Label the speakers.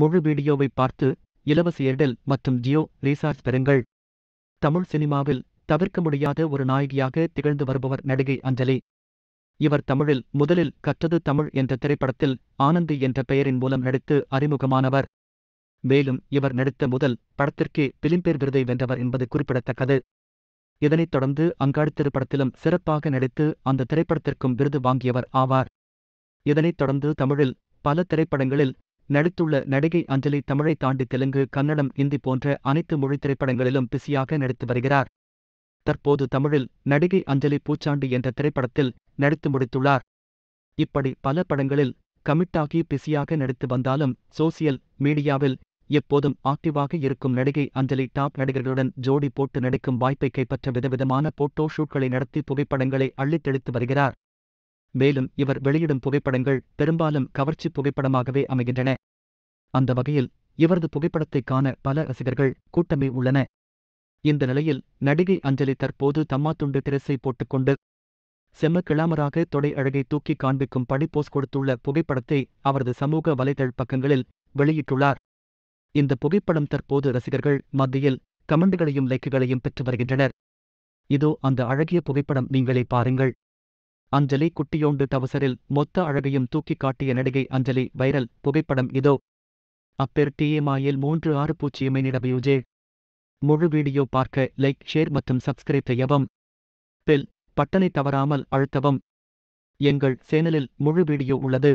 Speaker 1: முழு வீடியோவை பார்த்து இலவச ஏர்டெல் மற்றும் ஜியோ ரீசார்ஜ் பெறுங்கள் தமிழ் சினிமாவில் தவிர்க்க முடியாத ஒரு நாயகியாக திகழ்ந்து வருபவர் நடிகை அஞ்சலி இவர் தமிழில் முதலில் கற்றது தமிழ் என்ற திரைப்படத்தில் ஆனந்தி என்ற பெயரின் மூலம் நடித்து அறிமுகமானவர் மேலும் இவர் நடித்த முதல் படத்திற்கே பிலிம்பேர் விருதை வென்றவர் என்பது குறிப்பிடத்தக்கது இதனைத் தொடர்ந்து அங்காடி திரைப்படத்திலும் சிறப்பாக நடித்து அந்த திரைப்படத்திற்கும் விருது வாங்கியவர் ஆவார் இதனைத் தொடர்ந்து தமிழில் பல திரைப்படங்களில் நடித்துள்ள நடிகை அஞ்சலி தமிழை தாண்டி தெலுங்கு கன்னடம் இந்தி போன்ற அனைத்து மொழி திரைப்படங்களிலும் பிஸியாக நடித்து வருகிறார் தற்போது தமிழில் நடிகை அஞ்சலி பூச்சாண்டி என்ற திரைப்படத்தில் நடித்து முடித்துள்ளார் இப்படி பல படங்களில் கமிட்டாகி பிஸியாக நடித்து வந்தாலும் சோசியல் மீடியாவில் எப்போதும் ஆக்டிவாக இருக்கும் நடிகை அஞ்சலி டாப் நடிகர்களுடன் ஜோடி போட்டு நடிக்கும் வாய்ப்பை கைப்பற்ற விதவிதமான போட்டோ ஷூட்களை நடத்தி புகைப்படங்களை அள்ளித்தெடுத்து வருகிறார் மேலும் இவர் வெளியிடும் புகைப்படங்கள் பெரும்பாலும் கவர்ச்சி புகைப்படமாகவே அமைகின்றன அந்த வகையில் இவரது புகைப்படத்தை காண பல ரசிகர்கள் கூட்டமே உள்ளன இந்த நிலையில் நடிகை அஞ்சலி தற்போது தம்மா துண்டு திரசை போட்டுக்கொண்டு செம்ம கிளாமராக தொடை அழகை தூக்கி காண்பிக்கும் படி போஸ் கொடுத்துள்ள புகைப்படத்தை அவரது சமூக வலைதள பக்கங்களில் வெளியிட்டுள்ளார் இந்த புகைப்படம் தற்போது ரசிகர்கள் மத்தியில் கமெண்டுகளையும் லைக்குகளையும் பெற்று வருகின்றனர் இதோ அந்த அழகிய புகைப்படம் நீங்களே பாருங்கள் அஞ்சலி குட்டியோண்டு தவசரில் மொத்த அழகையும் தூக்கி காட்டிய நடிகை அஞ்சலி வைரல் புகைப்படம் இதோ அப்பெர் டிஎம்ஐயில் மூன்று ஆறு பூஜ்ஜியம் என்னிடபியூஜே முழு வீடியோ பார்க்க லைக் ஷேர் மற்றும் சப்ஸ்கிரைப் செய்யவும் பெல் பட்டனை தவறாமல் அழுத்தவும் எங்கள் சேனலில் முழு வீடியோ உள்ளது